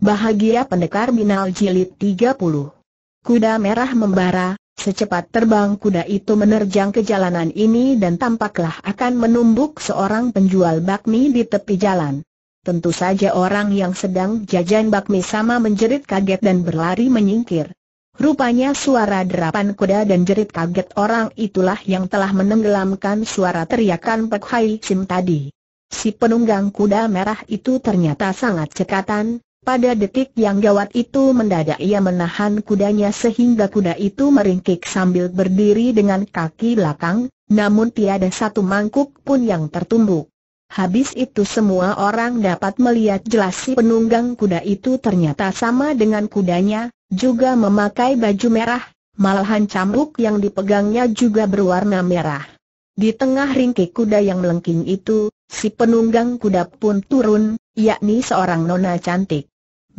Bahagia Pendekar Binal Jilid 30 Kuda merah membara, secepat terbang kuda itu menerjang ke jalanan ini dan tampaklah akan menumbuk seorang penjual bakmi di tepi jalan. Tentu saja orang yang sedang jajan bakmi sama menjerit kaget dan berlari menyingkir. Rupanya suara derapan kuda dan jerit kaget orang itulah yang telah menenggelamkan suara teriakan Pek Hai Sim tadi. Si penunggang kuda merah itu ternyata sangat cekatan, pada detik yang gawat itu mendadak ia menahan kudanya sehingga kuda itu meringkik sambil berdiri dengan kaki belakang, namun tiada satu mangkuk pun yang tertumbuk. Habis itu semua orang dapat melihat jelas si penunggang kuda itu ternyata sama dengan kudanya, juga memakai baju merah, malahan cambuk yang dipegangnya juga berwarna merah. Di tengah ringkik kuda yang melengking itu, si penunggang kuda pun turun, yakni seorang nona cantik.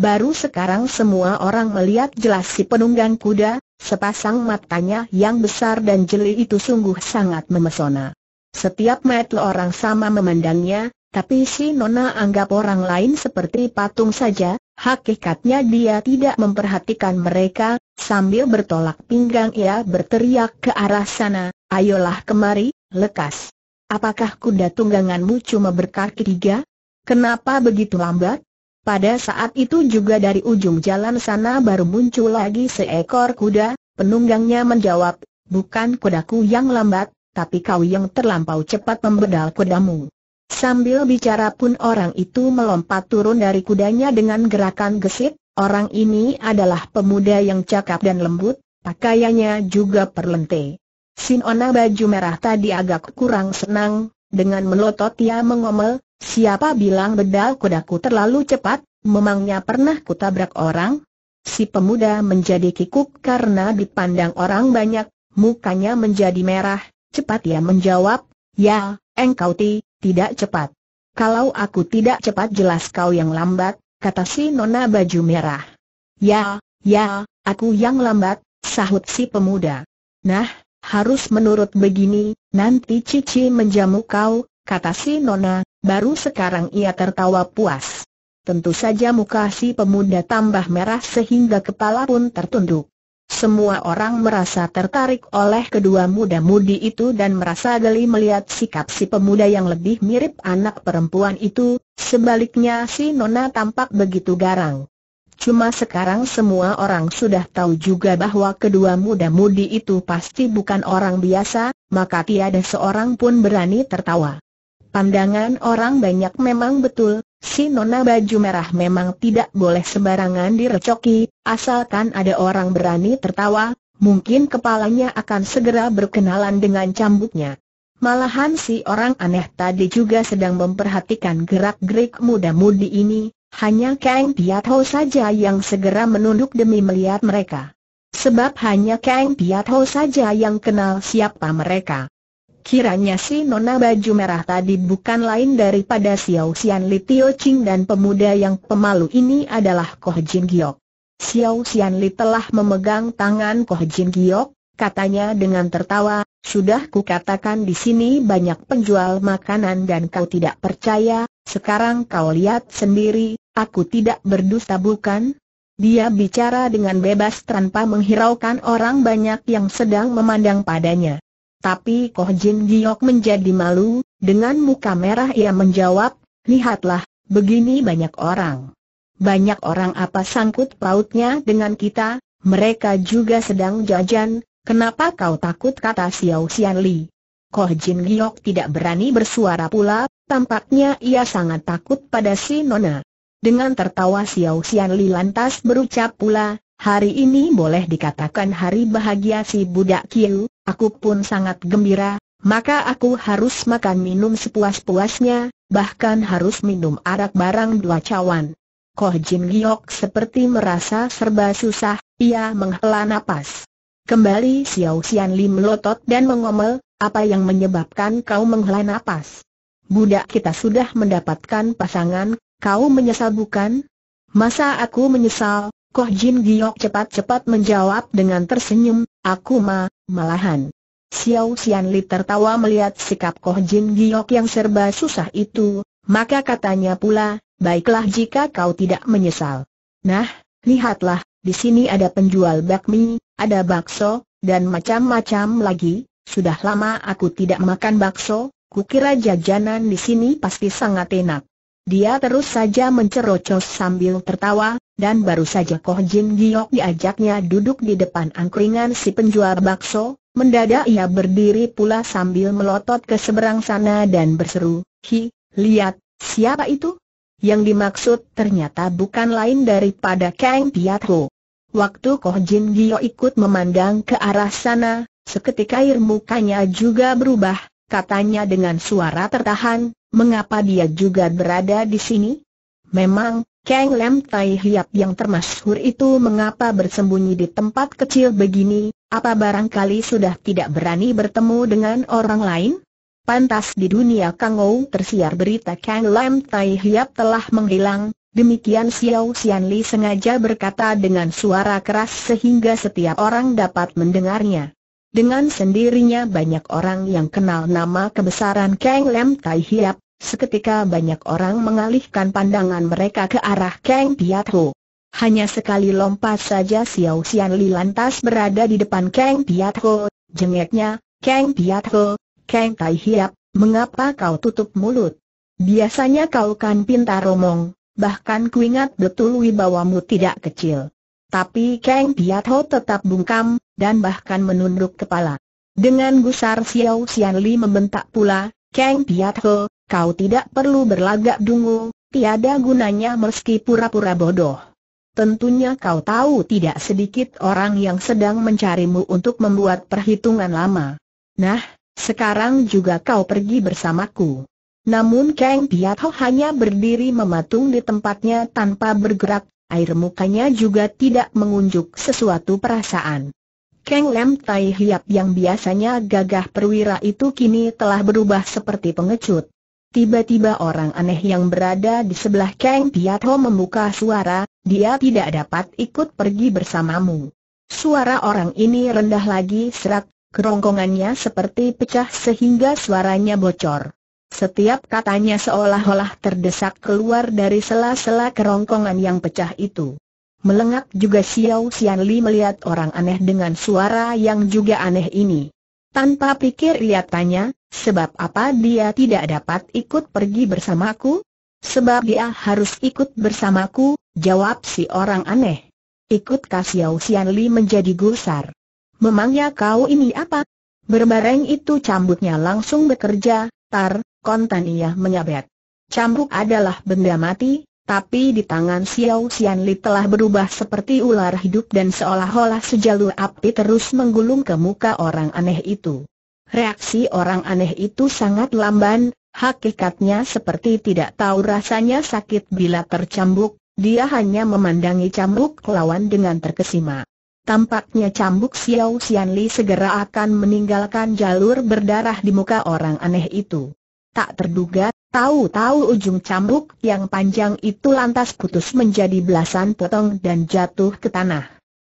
Baru sekarang semua orang melihat jelas si penunggang kuda, sepasang matanya yang besar dan jeli itu sungguh sangat memesona. Setiap metel orang sama memandangnya, tapi si Nona anggap orang lain seperti patung saja, hakikatnya dia tidak memperhatikan mereka, sambil bertolak pinggang ia berteriak ke arah sana, ayolah kemari, lekas. Apakah kuda tungganganmu cuma berkaki tiga? Kenapa begitu lambat? Pada saat itu juga dari ujung jalan sana baru muncul lagi seekor kuda, penunggangnya menjawab, bukan kudaku yang lambat, tapi kau yang terlampau cepat membedal kudamu. Sambil bicara pun orang itu melompat turun dari kudanya dengan gerakan gesit, orang ini adalah pemuda yang cakap dan lembut, pakaiannya juga perlente. Sinona baju merah tadi agak kurang senang, dengan melotot ia mengomel, Siapa bilang bedal kudaku terlalu cepat, memangnya pernah kutabrak orang? Si pemuda menjadi kikuk karena dipandang orang banyak, mukanya menjadi merah, cepat ia ya menjawab, ya, engkau ti, tidak cepat. Kalau aku tidak cepat jelas kau yang lambat, kata si nona baju merah. Ya, ya, aku yang lambat, sahut si pemuda. Nah, harus menurut begini, nanti Cici menjamu kau, kata si nona, Baru sekarang ia tertawa puas. Tentu saja muka si pemuda tambah merah sehingga kepala pun tertunduk. Semua orang merasa tertarik oleh kedua muda-mudi itu dan merasa geli melihat sikap si pemuda yang lebih mirip anak perempuan itu, sebaliknya si Nona tampak begitu garang. Cuma sekarang semua orang sudah tahu juga bahwa kedua muda-mudi itu pasti bukan orang biasa, maka tiada seorang pun berani tertawa. Pandangan orang banyak memang betul, si nona baju merah memang tidak boleh sembarangan direcoki, asalkan ada orang berani tertawa, mungkin kepalanya akan segera berkenalan dengan cambuknya. Malahan si orang aneh tadi juga sedang memperhatikan gerak-gerik muda-mudi ini, hanya Kang Piatho saja yang segera menunduk demi melihat mereka. Sebab hanya Kang Piatho saja yang kenal siapa mereka. Kiranya si nona baju merah tadi bukan lain daripada Xiao Xian Li Tio Ching dan pemuda yang pemalu ini adalah Koh Jin Giok. Xiao Xian Li telah memegang tangan Koh Jin Giok, katanya dengan tertawa, sudah ku katakan di sini banyak penjual makanan dan kau tidak percaya, sekarang kau lihat sendiri, aku tidak berdusta bukan? Dia bicara dengan bebas tanpa menghiraukan orang banyak yang sedang memandang padanya. Tapi Koh Jin Giok menjadi malu, dengan muka merah ia menjawab, lihatlah, begini banyak orang. Banyak orang apa sangkut pautnya dengan kita, mereka juga sedang jajan, kenapa kau takut kata Xiao Xian Li. Koh Jin Giok tidak berani bersuara pula, tampaknya ia sangat takut pada si Nona. Dengan tertawa Xiao Xian Li lantas berucap pula, Hari ini boleh dikatakan hari bahagia si budak Kiu, aku pun sangat gembira, maka aku harus makan minum sepuas-puasnya, bahkan harus minum arak barang dua cawan. Koh Jin Giok seperti merasa serba susah, ia menghela napas. Kembali Xiao Xian Li melotot dan mengomel, apa yang menyebabkan kau menghela napas? Budak kita sudah mendapatkan pasangan, kau menyesal bukan? Masa aku menyesal, Koh Jin Giok cepat-cepat menjawab dengan tersenyum, aku ma, malahan. Xiao Xian Li tertawa melihat sikap Koh Jin Giok yang serba susah itu, maka katanya pula, baiklah jika kau tidak menyesal. Nah, lihatlah, di sini ada penjual bakmi, ada bakso, dan macam-macam lagi, sudah lama aku tidak makan bakso, kukira jajanan di sini pasti sangat enak. Dia terus saja mencerocos sambil tertawa, dan baru saja Koh Jin Giok diajaknya duduk di depan angkringan si penjual bakso, mendadak ia berdiri pula sambil melotot ke seberang sana dan berseru, Hi, lihat, siapa itu? Yang dimaksud ternyata bukan lain daripada Kang Piat Ho. Waktu Koh Jin Gio ikut memandang ke arah sana, seketika air mukanya juga berubah, katanya dengan suara tertahan, mengapa dia juga berada di sini? Memang, Kang Lam Tai Hiap yang termasyhur itu mengapa bersembunyi di tempat kecil begini, apa barangkali sudah tidak berani bertemu dengan orang lain? Pantas di dunia Kang Ou tersiar berita Kang Lam Tai Hiap telah menghilang, demikian Xiao Xian Li sengaja berkata dengan suara keras sehingga setiap orang dapat mendengarnya. Dengan sendirinya banyak orang yang kenal nama kebesaran Kang Lam Tai Hiap, Seketika banyak orang mengalihkan pandangan mereka ke arah Kang Piat Ho. Hanya sekali lompat saja Xiao Xian Li lantas berada di depan Kang Piat Ho, jengeknya, Kang Piat Ho, Kang Tai Hiap, mengapa kau tutup mulut? Biasanya kau kan pintar omong, bahkan kuingat betul wibawamu tidak kecil. Tapi Kang Piat Ho tetap bungkam, dan bahkan menunduk kepala. Dengan gusar Xiao Xian Li membentak pula, Kang Piat Ho, Kau tidak perlu berlagak dungu, tiada gunanya meski pura-pura bodoh. Tentunya kau tahu tidak sedikit orang yang sedang mencarimu untuk membuat perhitungan lama. Nah, sekarang juga kau pergi bersamaku. Namun Kang Piatho hanya berdiri mematung di tempatnya tanpa bergerak, air mukanya juga tidak mengunjuk sesuatu perasaan. Kang Lem Tai Hiap yang biasanya gagah perwira itu kini telah berubah seperti pengecut. Tiba-tiba orang aneh yang berada di sebelah Kang Ho membuka suara, dia tidak dapat ikut pergi bersamamu. Suara orang ini rendah lagi serak, kerongkongannya seperti pecah sehingga suaranya bocor. Setiap katanya seolah-olah terdesak keluar dari sela-sela kerongkongan yang pecah itu. Melengak juga Xiao Xianli melihat orang aneh dengan suara yang juga aneh ini. Tanpa pikir ia tanya, Sebab apa dia tidak dapat ikut pergi bersamaku? Sebab dia harus ikut bersamaku, jawab si orang aneh. Ikut Kasiau Li menjadi gusar. Memangnya kau ini apa? Berbareng itu cambuknya langsung bekerja, tar, kontan ia menyabet. Cambuk adalah benda mati, tapi di tangan Xiao Li telah berubah seperti ular hidup dan seolah-olah sejalur api terus menggulung ke muka orang aneh itu. Reaksi orang aneh itu sangat lamban, hakikatnya seperti tidak tahu rasanya sakit bila tercambuk, dia hanya memandangi cambuk lawan dengan terkesima. Tampaknya cambuk Xiao Xianli segera akan meninggalkan jalur berdarah di muka orang aneh itu. Tak terduga, tahu-tahu ujung cambuk yang panjang itu lantas putus menjadi belasan potong dan jatuh ke tanah.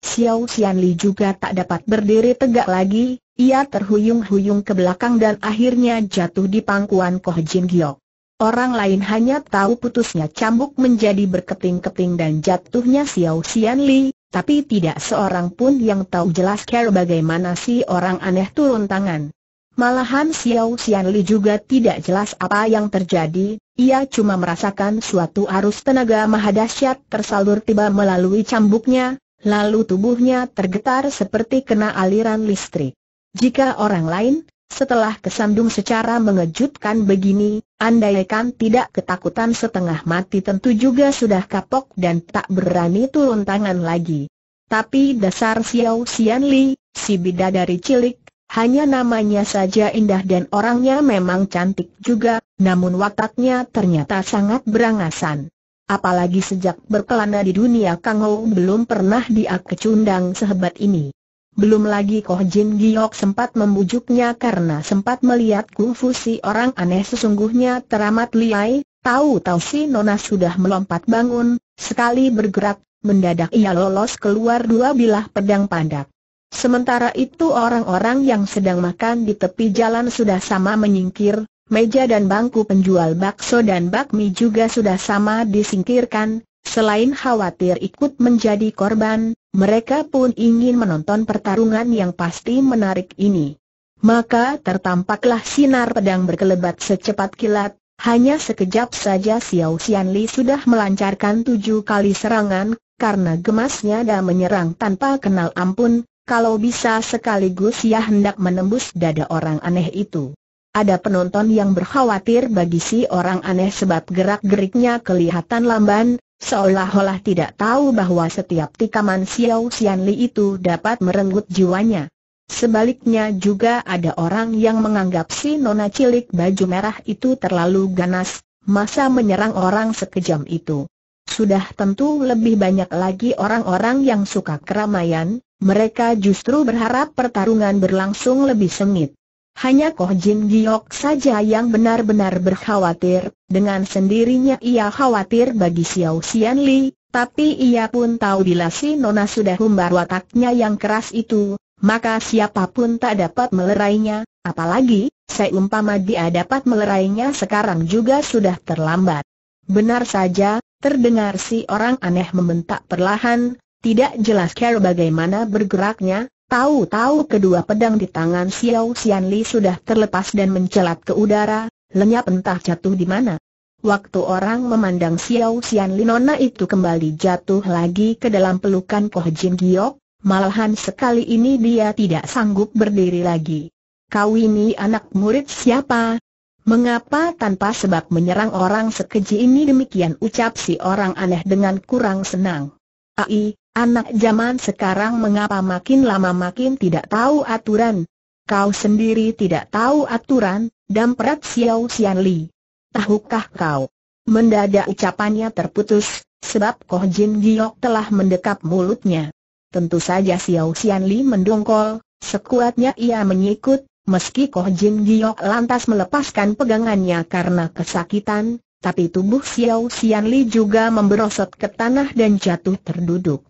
Xiao Xianli juga tak dapat berdiri tegak lagi, ia terhuyung-huyung ke belakang dan akhirnya jatuh di pangkuan Koh Jin Giok. Orang lain hanya tahu putusnya cambuk menjadi berkeping-keping dan jatuhnya Xiao Xian Li, tapi tidak seorang pun yang tahu jelas care bagaimana si orang aneh turun tangan. Malahan Xiao Xian Li juga tidak jelas apa yang terjadi, ia cuma merasakan suatu arus tenaga mahadasyat tersalur tiba melalui cambuknya, lalu tubuhnya tergetar seperti kena aliran listrik. Jika orang lain, setelah kesandung secara mengejutkan begini, andaikan tidak ketakutan setengah mati tentu juga sudah kapok dan tak berani turun tangan lagi. Tapi dasar Xiao Xian Li, si bidadari cilik, hanya namanya saja indah dan orangnya memang cantik juga, namun wataknya ternyata sangat berangasan. Apalagi sejak berkelana di dunia Kang Ho belum pernah dia kecundang sehebat ini. Belum lagi Koh Jin Giok sempat membujuknya karena sempat melihat kungfu si orang aneh sesungguhnya teramat liai, tahu-tahu si Nona sudah melompat bangun, sekali bergerak, mendadak ia lolos keluar dua bilah pedang pandak. Sementara itu orang-orang yang sedang makan di tepi jalan sudah sama menyingkir, meja dan bangku penjual bakso dan bakmi juga sudah sama disingkirkan, Selain khawatir ikut menjadi korban, mereka pun ingin menonton pertarungan yang pasti menarik ini. Maka tertampaklah sinar pedang berkelebat secepat kilat, hanya sekejap saja Xiao Xianli sudah melancarkan tujuh kali serangan, karena gemasnya dan menyerang tanpa kenal ampun, kalau bisa sekaligus ia hendak menembus dada orang aneh itu. Ada penonton yang berkhawatir bagi si orang aneh sebab gerak-geriknya kelihatan lamban, seolah-olah tidak tahu bahwa setiap tikaman Xiao Xianli itu dapat merenggut jiwanya. Sebaliknya juga ada orang yang menganggap si nona cilik baju merah itu terlalu ganas, masa menyerang orang sekejam itu. Sudah tentu lebih banyak lagi orang-orang yang suka keramaian, mereka justru berharap pertarungan berlangsung lebih sengit. Hanya Koh Jin Giok saja yang benar-benar berkhawatir, dengan sendirinya ia khawatir bagi Xiao Xian Li, tapi ia pun tahu bila si Nona sudah humbar wataknya yang keras itu, maka siapapun tak dapat melerainya, apalagi, seumpama dia dapat melerainya sekarang juga sudah terlambat. Benar saja, terdengar si orang aneh membentak perlahan, tidak jelas care bagaimana bergeraknya, Tahu-tahu kedua pedang di tangan Xiao Xianli sudah terlepas dan mencelat ke udara, lenyap entah jatuh di mana. Waktu orang memandang Xiao Xianli nona itu kembali jatuh lagi ke dalam pelukan Koh Jin Giok, malahan sekali ini dia tidak sanggup berdiri lagi. Kau ini anak murid siapa? Mengapa tanpa sebab menyerang orang sekeji ini demikian ucap si orang aneh dengan kurang senang? Ai, Anak zaman sekarang mengapa makin lama makin tidak tahu aturan? Kau sendiri tidak tahu aturan, dan damprat Xiao Xianli. Tahukah kau? Mendadak ucapannya terputus, sebab Koh Jin Giok telah mendekap mulutnya. Tentu saja Xiao Xianli Li mendongkol, sekuatnya ia menyikut, meski Koh Jin Giok lantas melepaskan pegangannya karena kesakitan, tapi tubuh Xiao Xianli juga memberosot ke tanah dan jatuh terduduk.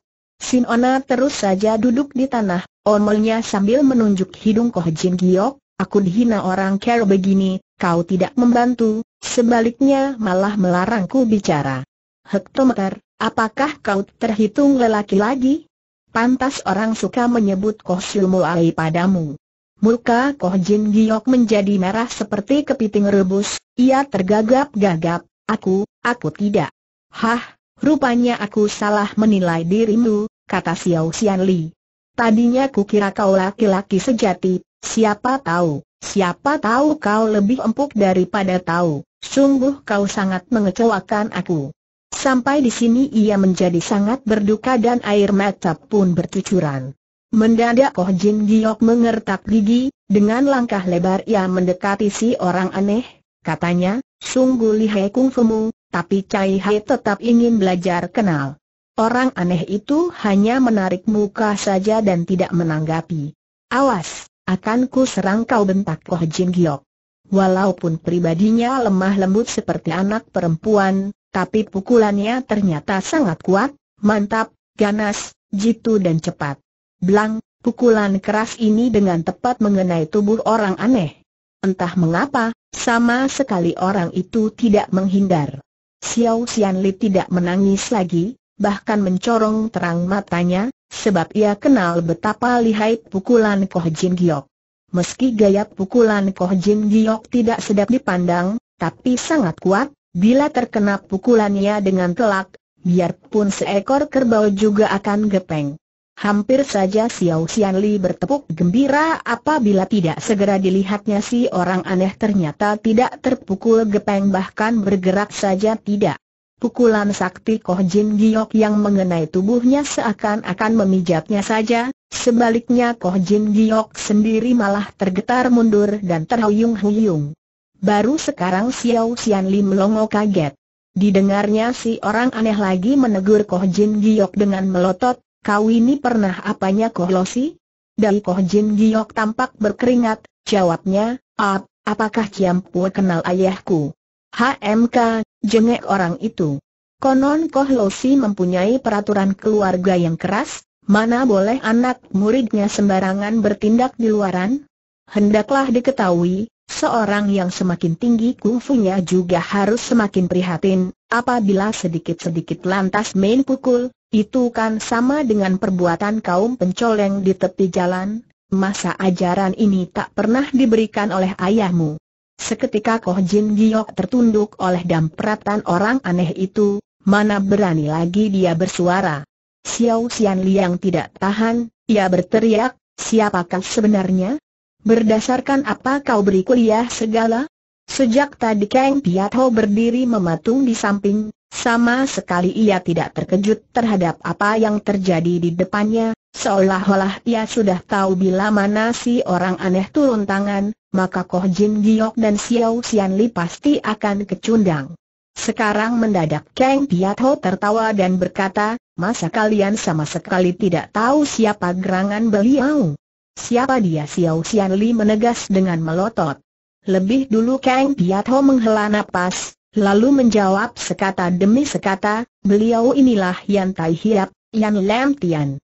Sinona terus saja duduk di tanah, omelnya sambil menunjuk hidung Koh Jin Giok, aku dihina orang care begini, kau tidak membantu, sebaliknya malah melarangku bicara. Hektometer, apakah kau terhitung lelaki lagi? Pantas orang suka menyebut Koh Silmuai padamu. Muka Koh Jin Giok menjadi merah seperti kepiting rebus, ia tergagap-gagap, aku, aku tidak. Hah, Rupanya aku salah menilai dirimu, kata Xiao Xianli. Li. Tadinya kira kau laki-laki sejati, siapa tahu, siapa tahu kau lebih empuk daripada tahu, sungguh kau sangat mengecewakan aku. Sampai di sini ia menjadi sangat berduka dan air mata pun bercucuran. Mendadak Koh Jin Giok mengertak gigi, dengan langkah lebar ia mendekati si orang aneh, katanya, sungguh lihai kungfumu, tapi Cai Hai tetap ingin belajar kenal. Orang aneh itu hanya menarik muka saja dan tidak menanggapi. Awas, akan ku serang kau bentak Koh Jin Giok. Walaupun pribadinya lemah lembut seperti anak perempuan, tapi pukulannya ternyata sangat kuat, mantap, ganas, jitu dan cepat. Blang, pukulan keras ini dengan tepat mengenai tubuh orang aneh. Entah mengapa, sama sekali orang itu tidak menghindar. Xiao Xianli tidak menangis lagi, bahkan mencorong terang matanya, sebab ia kenal betapa lihai pukulan Koh Jin Giok. Meski gaya pukulan Koh Jin Giok tidak sedap dipandang, tapi sangat kuat, bila terkena pukulannya dengan telak, biarpun seekor kerbau juga akan gepeng. Hampir saja Xiao Xianli bertepuk gembira apabila tidak segera dilihatnya si orang aneh ternyata tidak terpukul gepeng bahkan bergerak saja tidak. Pukulan sakti Koh Jin Giok yang mengenai tubuhnya seakan-akan memijatnya saja, sebaliknya Koh Jin Giok sendiri malah tergetar mundur dan terhuyung-huyung. Baru sekarang Xiao Xianli melongo kaget. Didengarnya si orang aneh lagi menegur Koh Jin Giok dengan melotot, kau ini pernah apanya Koh Losi? Dari Koh Jin Giok tampak berkeringat, jawabnya, Ap, apakah Ciampua kenal ayahku? HMK, jengek orang itu. Konon Koh Losi mempunyai peraturan keluarga yang keras, mana boleh anak muridnya sembarangan bertindak di luaran? Hendaklah diketahui, Seorang yang semakin tinggi kungfunya juga harus semakin prihatin, apabila sedikit-sedikit lantas main pukul, itu kan sama dengan perbuatan kaum pencoleng di tepi jalan, masa ajaran ini tak pernah diberikan oleh ayahmu. Seketika Koh Jin Giok tertunduk oleh dampratan orang aneh itu, mana berani lagi dia bersuara. Xiao Xian Liang tidak tahan, ia berteriak, siapakah sebenarnya? Berdasarkan apa kau beri kuliah segala? Sejak tadi Kang Piatho berdiri mematung di samping, sama sekali ia tidak terkejut terhadap apa yang terjadi di depannya, seolah-olah ia sudah tahu bila mana si orang aneh turun tangan, maka Koh Jin Giok dan Xiao Xian Li pasti akan kecundang. Sekarang mendadak Kang Piatho tertawa dan berkata, masa kalian sama sekali tidak tahu siapa gerangan beliau? Siapa dia Xiao Xian Li menegas dengan melotot. Lebih dulu Kang Piat menghela nafas, lalu menjawab sekata demi sekata, beliau inilah Yan Tai Hiap, Yan Lam Tian.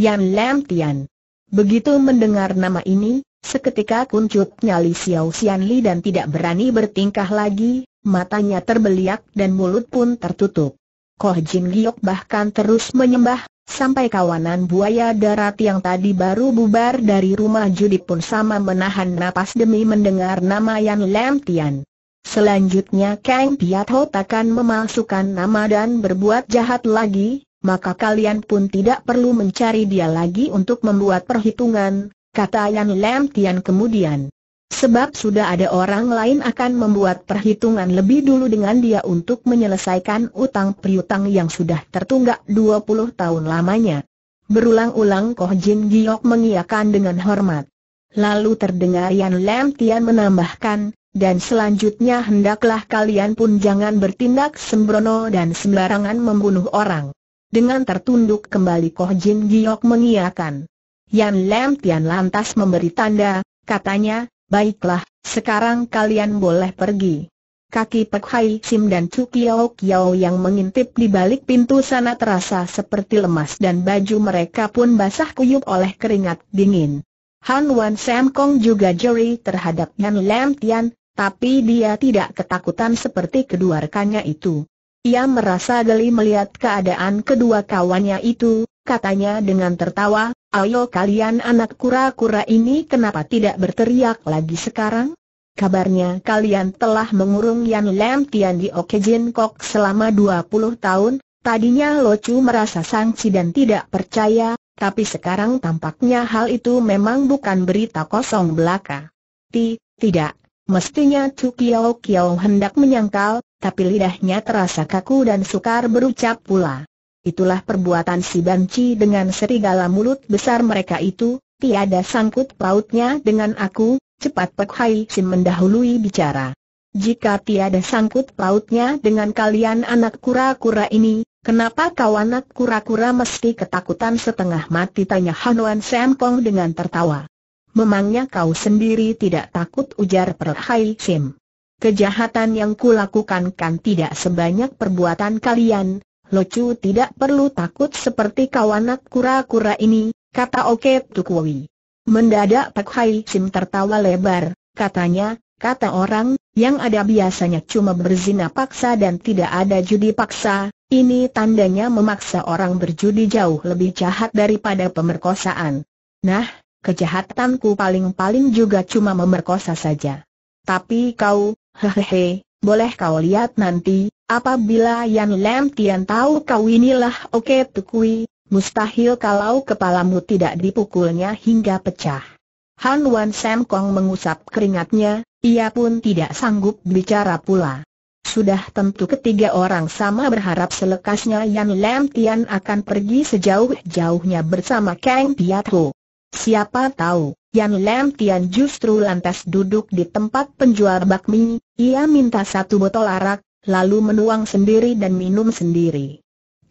Yan Lam Tian. Begitu mendengar nama ini, seketika kuncut nyali Xiao Xian dan tidak berani bertingkah lagi, matanya terbeliak dan mulut pun tertutup. Koh Jin Giok bahkan terus menyembah, sampai kawanan buaya darat yang tadi baru bubar dari rumah judi pun sama menahan napas demi mendengar nama Yan Lam Tian. Selanjutnya Kang Piat Ho takkan memalsukan nama dan berbuat jahat lagi, maka kalian pun tidak perlu mencari dia lagi untuk membuat perhitungan, kata Yan Lam Tian kemudian. Sebab sudah ada orang lain akan membuat perhitungan lebih dulu dengan dia untuk menyelesaikan utang piutang yang sudah tertunggak 20 tahun lamanya. Berulang-ulang Koh Jin Giok mengiakan dengan hormat. Lalu terdengar Yan Lam Tian menambahkan, dan selanjutnya hendaklah kalian pun jangan bertindak sembrono dan sembarangan membunuh orang. Dengan tertunduk kembali Koh Jin Giok mengiakan. Yan Lam Tian lantas memberi tanda, katanya, Baiklah, sekarang kalian boleh pergi. Kaki Pek Hai Sim dan Chu Kiao Kiao yang mengintip di balik pintu sana terasa seperti lemas dan baju mereka pun basah kuyup oleh keringat dingin. Han Wan Sam Kong juga jeri terhadap Yan Lam Tian, tapi dia tidak ketakutan seperti kedua rekannya itu. Ia merasa geli melihat keadaan kedua kawannya itu, katanya dengan tertawa, ayo kalian anak kura-kura ini kenapa tidak berteriak lagi sekarang? Kabarnya kalian telah mengurung Yan Lam Tian di Jin Kok selama 20 tahun, tadinya Lo Chu merasa sangsi dan tidak percaya, tapi sekarang tampaknya hal itu memang bukan berita kosong belaka. Ti, tidak, mestinya Chu Kiao Kiao hendak menyangkal, tapi lidahnya terasa kaku dan sukar berucap pula. Itulah perbuatan si banci dengan serigala mulut besar mereka itu, tiada sangkut pautnya dengan aku, cepat Pek Hai Sim mendahului bicara. Jika tiada sangkut pautnya dengan kalian anak kura-kura ini, kenapa kau anak kura-kura mesti ketakutan setengah mati tanya Hanuan Sempong dengan tertawa. Memangnya kau sendiri tidak takut ujar Hai Sim. Kejahatan yang kulakukan kan tidak sebanyak perbuatan kalian, Locu tidak perlu takut seperti kawanat kura-kura ini, kata Oke Tukwui. Mendadak Pak Hai Sim tertawa lebar, katanya, kata orang, yang ada biasanya cuma berzina paksa dan tidak ada judi paksa, ini tandanya memaksa orang berjudi jauh lebih jahat daripada pemerkosaan. Nah, kejahatanku paling-paling juga cuma memerkosa saja. Tapi kau, hehehe, boleh kau lihat nanti, Apabila Yan Lam Tian tahu kau inilah Oke Tukui, mustahil kalau kepalamu tidak dipukulnya hingga pecah. Han Wan Sam Kong mengusap keringatnya, ia pun tidak sanggup bicara pula. Sudah tentu ketiga orang sama berharap selekasnya Yan Lam Tian akan pergi sejauh-jauhnya bersama Kang Piat Ho. Siapa tahu, Yan Lam Tian justru lantas duduk di tempat penjual bakmi, ia minta satu botol arak, lalu menuang sendiri dan minum sendiri.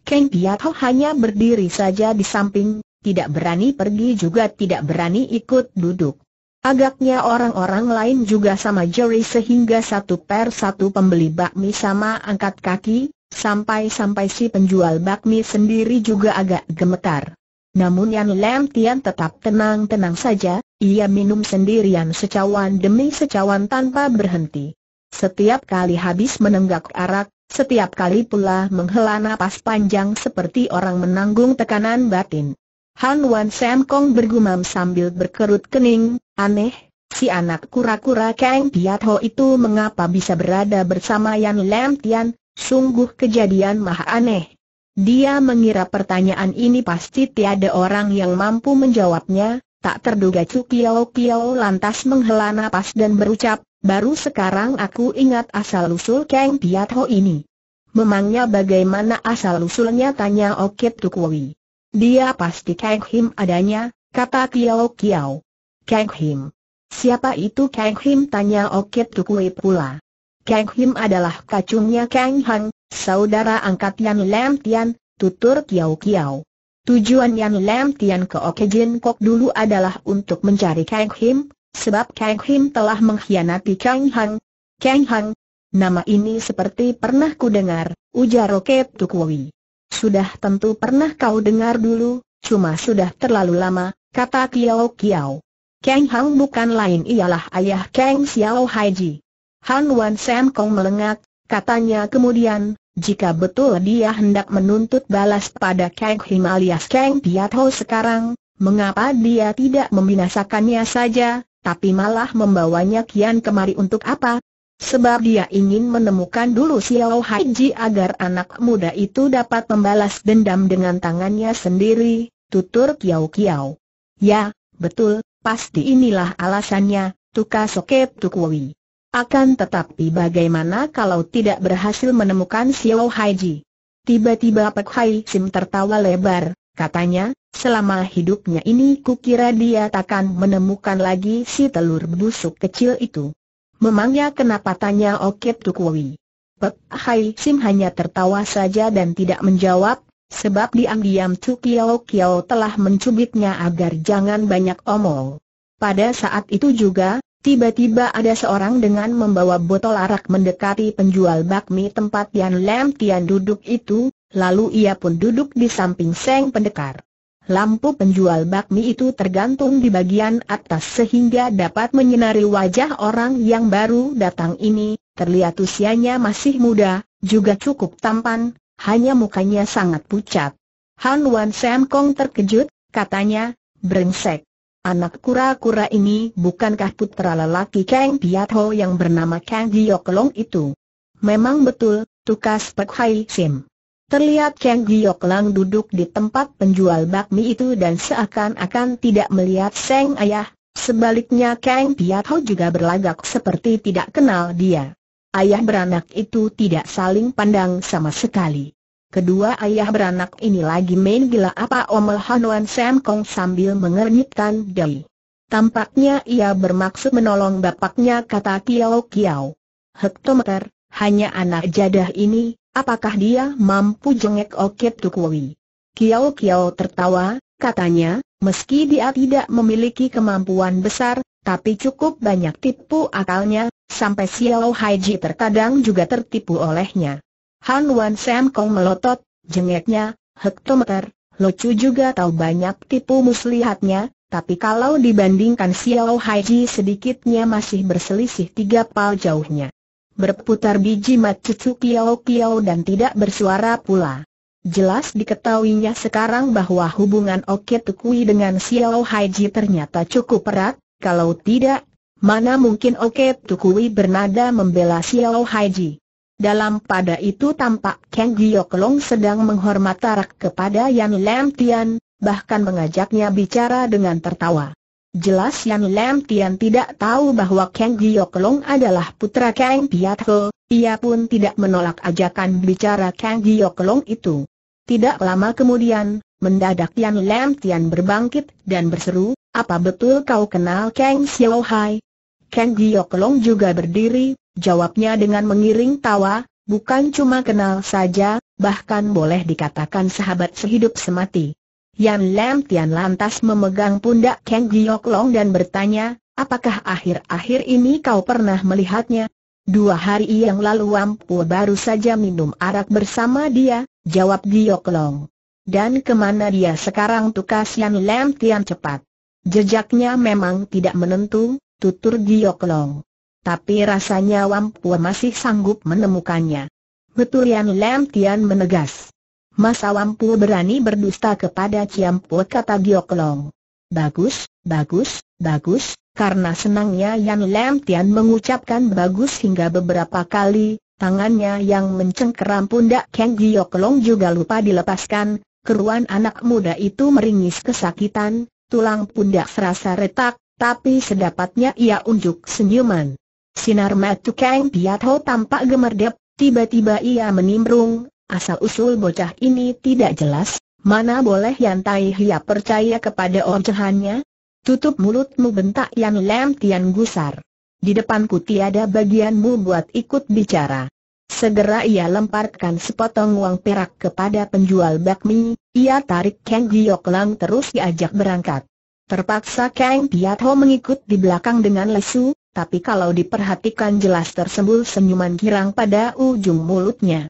Kang Piatho hanya berdiri saja di samping, tidak berani pergi juga tidak berani ikut duduk. Agaknya orang-orang lain juga sama Jerry sehingga satu per satu pembeli bakmi sama angkat kaki, sampai-sampai si penjual bakmi sendiri juga agak gemetar. Namun Yan Lam Tian tetap tenang-tenang saja, ia minum sendirian secawan demi secawan tanpa berhenti. Setiap kali habis menenggak arak, setiap kali pula menghela nafas panjang seperti orang menanggung tekanan batin. Han Wan Sam Kong bergumam sambil berkerut kening, aneh, si anak kura-kura Kang Piat Ho itu mengapa bisa berada bersama Yan Lam Tian, sungguh kejadian maha aneh. Dia mengira pertanyaan ini pasti tiada orang yang mampu menjawabnya, tak terduga Cu Kiao Kiao lantas menghela nafas dan berucap, Baru sekarang aku ingat asal-usul Kang Piat Ho ini. Memangnya bagaimana asal-usulnya tanya Okit Tukwi. Dia pasti Kang Him adanya, kata Kiao Kiao. Kang Him. Siapa itu Kang Him tanya Okit Tukui pula. Kang Him adalah kacungnya Kang Hang, saudara angkat Yan Lam Tian, tutur Kiao Kiao. Tujuan Yan Lam Tian ke Okejin Kok dulu adalah untuk mencari Kang Him, Sebab Kang Him telah mengkhianati Kang Hang. Kang Hang, nama ini seperti pernah ku dengar, ujar Roket Tukwui. Sudah tentu pernah kau dengar dulu, cuma sudah terlalu lama, kata Kiao Kiao. Kang Hang bukan lain ialah ayah Kang Xiao Haiji. Han Wan Sam Kong melengak, katanya kemudian, jika betul dia hendak menuntut balas pada Kang Him alias Kang Piat Ho sekarang, mengapa dia tidak membinasakannya saja, tapi malah membawanya kian kemari untuk apa? Sebab dia ingin menemukan dulu Xiao Haiji agar anak muda itu dapat membalas dendam dengan tangannya sendiri, tutur Kiao Kiao. Ya, betul, pasti inilah alasannya, Tuka soket Tukwui. Akan tetapi bagaimana kalau tidak berhasil menemukan Xiao Haiji? Tiba-tiba Pak Hai Sim tertawa lebar, Katanya, selama hidupnya ini kukira dia takkan menemukan lagi si telur busuk kecil itu. Memangnya kenapa tanya Okit Tukwui? Pek Hai Sim hanya tertawa saja dan tidak menjawab, sebab diam-diam Tukiao Kiao telah mencubitnya agar jangan banyak omong. Pada saat itu juga, tiba-tiba ada seorang dengan membawa botol arak mendekati penjual bakmi tempat Yan Lam Tian duduk itu, Lalu ia pun duduk di samping Seng Pendekar. Lampu penjual bakmi itu tergantung di bagian atas sehingga dapat menyinari wajah orang yang baru datang ini, terlihat usianya masih muda, juga cukup tampan, hanya mukanya sangat pucat. Han Wan Sam Kong terkejut, katanya, brengsek. Anak kura-kura ini bukankah putra lelaki Kang Piat Ho yang bernama Kang Giok Long itu? Memang betul, tukas Pek Hai Sim. Terlihat Kang Giok Lang duduk di tempat penjual bakmi itu dan seakan-akan tidak melihat Seng Ayah. Sebaliknya Kang Piat Ho juga berlagak seperti tidak kenal dia. Ayah beranak itu tidak saling pandang sama sekali. Kedua ayah beranak ini lagi main gila apa Omel Hanuan Sam Kong sambil mengernyitkan dahi. Tampaknya ia bermaksud menolong bapaknya kata Kiao Kiao. Hektometer, hanya anak jadah ini, Apakah dia mampu jengek okep Tukwui? Kiao Kiao tertawa, katanya, meski dia tidak memiliki kemampuan besar, tapi cukup banyak tipu akalnya, sampai Xiao Haiji terkadang juga tertipu olehnya. Han Wan Sam Kong melotot, jengeknya, hektometer, lucu juga tahu banyak tipu muslihatnya, tapi kalau dibandingkan Xiao Haiji sedikitnya masih berselisih tiga pal jauhnya berputar biji mat cucu piau-piau dan tidak bersuara pula. Jelas diketahuinya sekarang bahwa hubungan Oke Tukui dengan Xiao Haiji ternyata cukup erat, kalau tidak, mana mungkin Oke Tukui bernada membela Xiao Haiji. Dalam pada itu tampak Kang Giok Long sedang menghormat tarak kepada Yan Lam Tian, bahkan mengajaknya bicara dengan tertawa. Jelas Yan Lam Tian tidak tahu bahwa Kang Giok Long adalah putra Kang Piat Ho, ia pun tidak menolak ajakan bicara Kang Giok Long itu. Tidak lama kemudian, mendadak Yan Lam Tian berbangkit dan berseru, apa betul kau kenal Kang Xiao Hai? Kang Giok Long juga berdiri, jawabnya dengan mengiring tawa, bukan cuma kenal saja, bahkan boleh dikatakan sahabat sehidup semati. Yan Lam Tian lantas memegang pundak Kang Giok Long dan bertanya, apakah akhir-akhir ini kau pernah melihatnya? Dua hari yang lalu Wampu baru saja minum arak bersama dia, jawab Giok Long. Dan kemana dia sekarang tukas Yan Lam Tian cepat. Jejaknya memang tidak menentu, tutur Giok Long. Tapi rasanya Wampu masih sanggup menemukannya. Betul Yan Lam Tian menegas. Masa Wampu berani berdusta kepada Ciampu kata Giok Long. Bagus, bagus, bagus, karena senangnya Yan Lam Tian mengucapkan bagus hingga beberapa kali, tangannya yang mencengkeram pundak Kang Giok Long juga lupa dilepaskan, keruan anak muda itu meringis kesakitan, tulang pundak serasa retak, tapi sedapatnya ia unjuk senyuman. Sinar mata Kang Piat Ho tampak gemerdep, tiba-tiba ia menimbrung, Asal-usul bocah ini tidak jelas, mana boleh Yan Tai Hia percaya kepada ocehannya? Tutup mulutmu bentak Yan Lam Tian Gusar. Di depanku tiada bagianmu buat ikut bicara. Segera ia lemparkan sepotong uang perak kepada penjual bakmi, ia tarik Kang Giok Lang terus diajak berangkat. Terpaksa Kang Piat Ho mengikut di belakang dengan lesu, tapi kalau diperhatikan jelas tersembul senyuman kirang pada ujung mulutnya.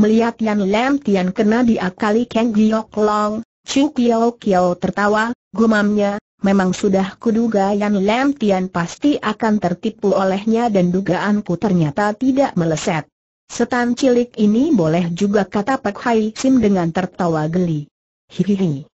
Melihat Yan Lam Tian kena diakali Kang Giok Long, Chu Kio Kio tertawa, gumamnya, memang sudah kuduga Yan Lam Tian pasti akan tertipu olehnya dan dugaanku ternyata tidak meleset. Setan cilik ini boleh juga kata Pak Hai Sim dengan tertawa geli. Hihihi.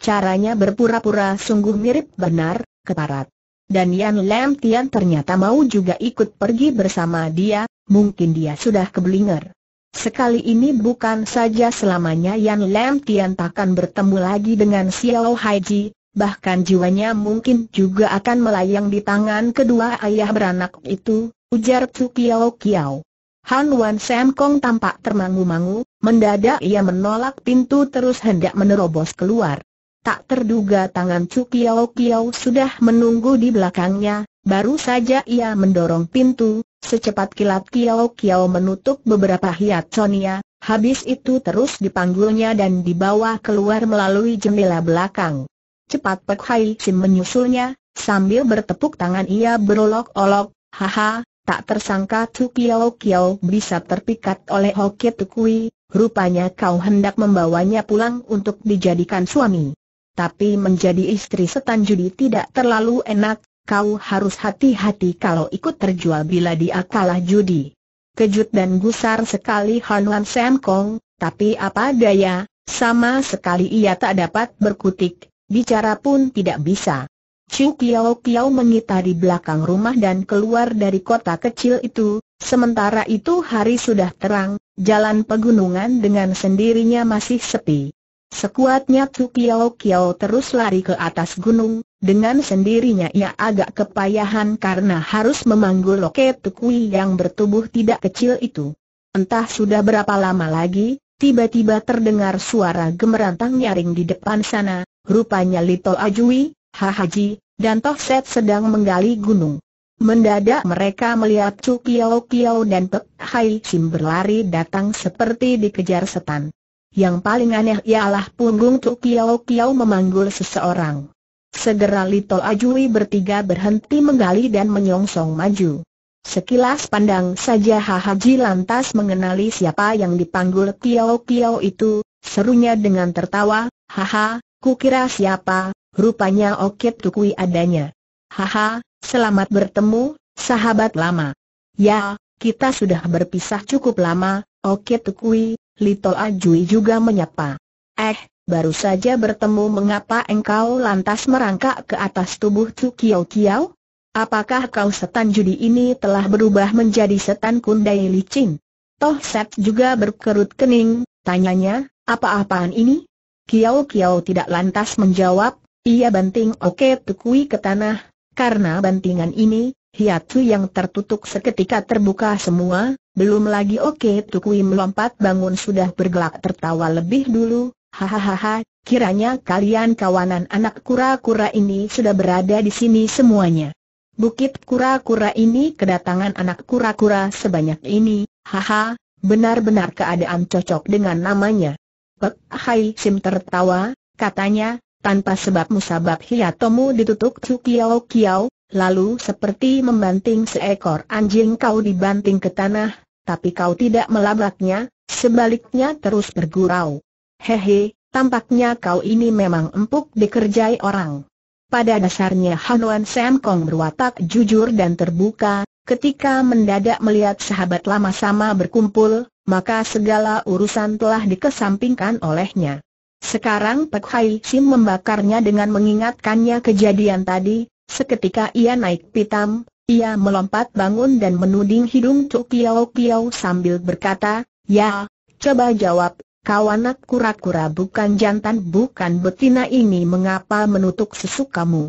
Caranya berpura-pura sungguh mirip benar, keparat. Dan Yan Lam Tian ternyata mau juga ikut pergi bersama dia, mungkin dia sudah keblinger. Sekali ini bukan saja selamanya Yan Lam Tian takkan bertemu lagi dengan Xiao Haiji, bahkan jiwanya mungkin juga akan melayang di tangan kedua ayah beranak itu, ujar Chu Kiao Kiao. Han Wan Sam Kong tampak termangu-mangu, mendadak ia menolak pintu terus hendak menerobos keluar. Tak terduga tangan Chu Kiao Kiao sudah menunggu di belakangnya, baru saja ia mendorong pintu, secepat kilat Kiao Kiao menutup beberapa hiat Sonia, habis itu terus dipanggulnya dan dibawa keluar melalui jendela belakang. Cepat Pek Hai Sim menyusulnya, sambil bertepuk tangan ia berolok-olok, haha, tak tersangka Chu Kiao Kiao bisa terpikat oleh Hoki Tukui, rupanya kau hendak membawanya pulang untuk dijadikan suami tapi menjadi istri setan judi tidak terlalu enak, kau harus hati-hati kalau ikut terjual bila dia kalah judi. Kejut dan gusar sekali Hanuan Sam Kong, tapi apa daya, sama sekali ia tak dapat berkutik, bicara pun tidak bisa. Chu Kiao Kiao mengitari belakang rumah dan keluar dari kota kecil itu, sementara itu hari sudah terang, jalan pegunungan dengan sendirinya masih sepi. Sekuatnya Tu Kiao Kiao terus lari ke atas gunung, dengan sendirinya ia agak kepayahan karena harus memanggul loket Tukui yang bertubuh tidak kecil itu. Entah sudah berapa lama lagi, tiba-tiba terdengar suara gemerantang nyaring di depan sana, rupanya Lito Ajui, Haji, dan Toh Set sedang menggali gunung. Mendadak mereka melihat Chu Kiao Kiao dan Pek Hai Sim berlari datang seperti dikejar setan. Yang paling aneh ialah punggung Tuk Kiao Kiao memanggul seseorang. Segera Lito Ajui bertiga berhenti menggali dan menyongsong maju. Sekilas pandang saja Hahaji lantas mengenali siapa yang dipanggul Kiao Kiao itu, serunya dengan tertawa, Haha, kukira siapa, rupanya Okit Tukui adanya. Haha, selamat bertemu, sahabat lama. Ya, kita sudah berpisah cukup lama, Okit Tukui, Lito Ajui juga menyapa. Eh, baru saja bertemu mengapa engkau lantas merangkak ke atas tubuh Tu Kiao Kiao? Apakah kau setan judi ini telah berubah menjadi setan kundai licin? Toh Set juga berkerut kening, tanyanya, apa-apaan ini? Kiao Kiao tidak lantas menjawab, ia banting oke tukui ke tanah, karena bantingan ini, hiatu yang tertutup seketika terbuka semua, belum lagi Oke Tukui melompat bangun sudah bergelak tertawa lebih dulu, hahaha, kiranya kalian kawanan anak kura-kura ini sudah berada di sini semuanya. Bukit kura-kura ini kedatangan anak kura-kura sebanyak ini, haha, benar-benar keadaan cocok dengan namanya. Pek Hai Sim tertawa, katanya, tanpa sebab musabab hiatomu ditutup Kiao Kiao, lalu seperti membanting seekor anjing kau dibanting ke tanah, tapi kau tidak melabraknya, sebaliknya terus bergurau. Hehe, tampaknya kau ini memang empuk dikerjai orang. Pada dasarnya Hanuan Sam Kong berwatak jujur dan terbuka, ketika mendadak melihat sahabat lama sama berkumpul, maka segala urusan telah dikesampingkan olehnya. Sekarang Pek Hai Sim membakarnya dengan mengingatkannya kejadian tadi, seketika ia naik pitam, ia melompat bangun dan menuding hidung Tuk Kiao Kiao sambil berkata, Ya, coba jawab, kau anak kura-kura bukan jantan bukan betina ini mengapa menutup susuk kamu?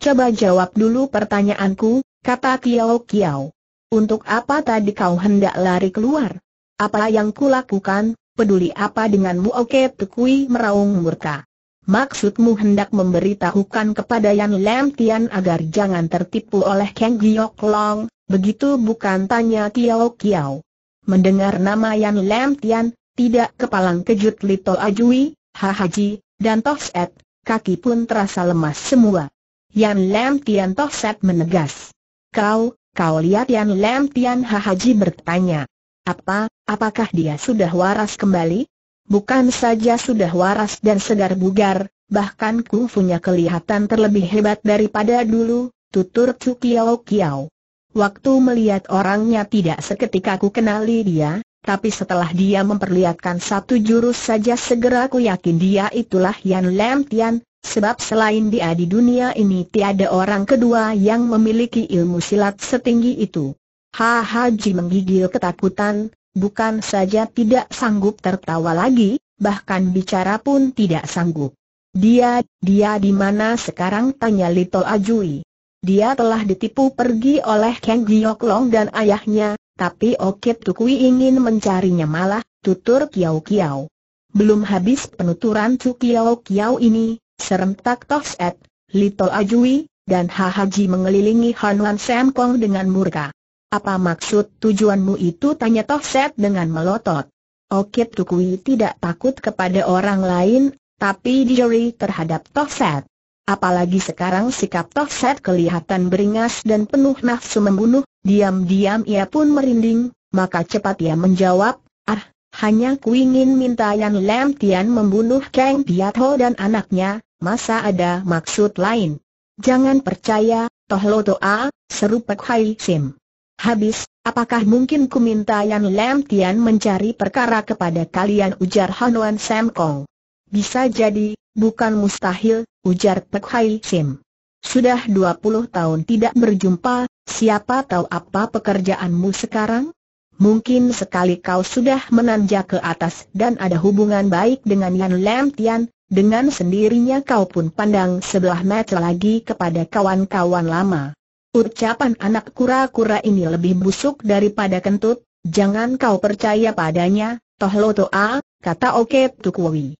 Coba jawab dulu pertanyaanku, kata Kiao Kiao. Untuk apa tadi kau hendak lari keluar? Apa yang kulakukan, peduli apa denganmu oke Tukui meraung murka. Maksudmu hendak memberitahukan kepada Yan Lam Tian agar jangan tertipu oleh Kang Giok Long, begitu bukan tanya Tiao Kiao. Mendengar nama Yan Lam Tian, tidak kepalang kejut Lito Ajui, Ha Haji, dan Set, kaki pun terasa lemas semua. Yan Lam Tian Set menegas. Kau, kau lihat Yan Lam Tian Ha Haji bertanya. Apa, apakah dia sudah waras kembali? Bukan saja sudah waras dan segar bugar, bahkan kungfunya kelihatan terlebih hebat daripada dulu, tutur Chu Kiao Kiao. Waktu melihat orangnya tidak seketika ku kenali dia, tapi setelah dia memperlihatkan satu jurus saja segera ku yakin dia itulah Yan Lam Tian, sebab selain dia di dunia ini tiada orang kedua yang memiliki ilmu silat setinggi itu. Ha Haji menggigil ketakutan, bukan saja tidak sanggup tertawa lagi, bahkan bicara pun tidak sanggup. Dia, dia di mana sekarang tanya Lito Ajui. Dia telah ditipu pergi oleh Kang Giok Long dan ayahnya, tapi Okit Tukui ingin mencarinya malah, tutur Kiao Kiao. Belum habis penuturan Cu Kiao Kiao ini, serentak Tos Et, Lito Ajui, dan Haji mengelilingi Han Wan Sam Kong dengan murka. Apa maksud tujuanmu itu? Tanya Toh Set dengan melotot. Okit Tukui tidak takut kepada orang lain, tapi dijeri terhadap Toh Set. Apalagi sekarang sikap Toh Set kelihatan beringas dan penuh nafsu membunuh, diam-diam ia pun merinding, maka cepat ia menjawab, ah, hanya ku ingin minta Yan Lam Tian membunuh Kang Ho dan anaknya, masa ada maksud lain? Jangan percaya, Toh Lo Toa, seru Pek Hai Sim. Habis, apakah mungkin ku minta Yan Lam Tian mencari perkara kepada kalian ujar Han Wan Sam Kong. Bisa jadi, bukan mustahil, ujar Pek Hai Sim. Sudah 20 tahun tidak berjumpa, siapa tahu apa pekerjaanmu sekarang? Mungkin sekali kau sudah menanjak ke atas dan ada hubungan baik dengan Yan Lam Tian, dengan sendirinya kau pun pandang sebelah mata lagi kepada kawan-kawan lama. Ucapan anak kura-kura ini lebih busuk daripada kentut, jangan kau percaya padanya, toh Tohlo Toa, ah, kata Oke Tukwui.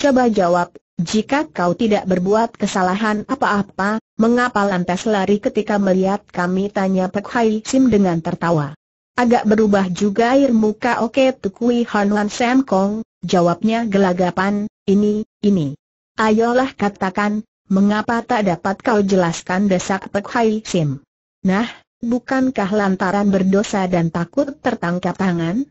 Coba jawab, jika kau tidak berbuat kesalahan apa-apa, mengapa lantas lari ketika melihat kami tanya Pek Hai Sim dengan tertawa. Agak berubah juga air muka Oke Han Hanwan Sam Kong, jawabnya gelagapan, ini, ini. Ayolah katakan, mengapa tak dapat kau jelaskan desak Pek Hai Sim? Nah, bukankah lantaran berdosa dan takut tertangkap tangan?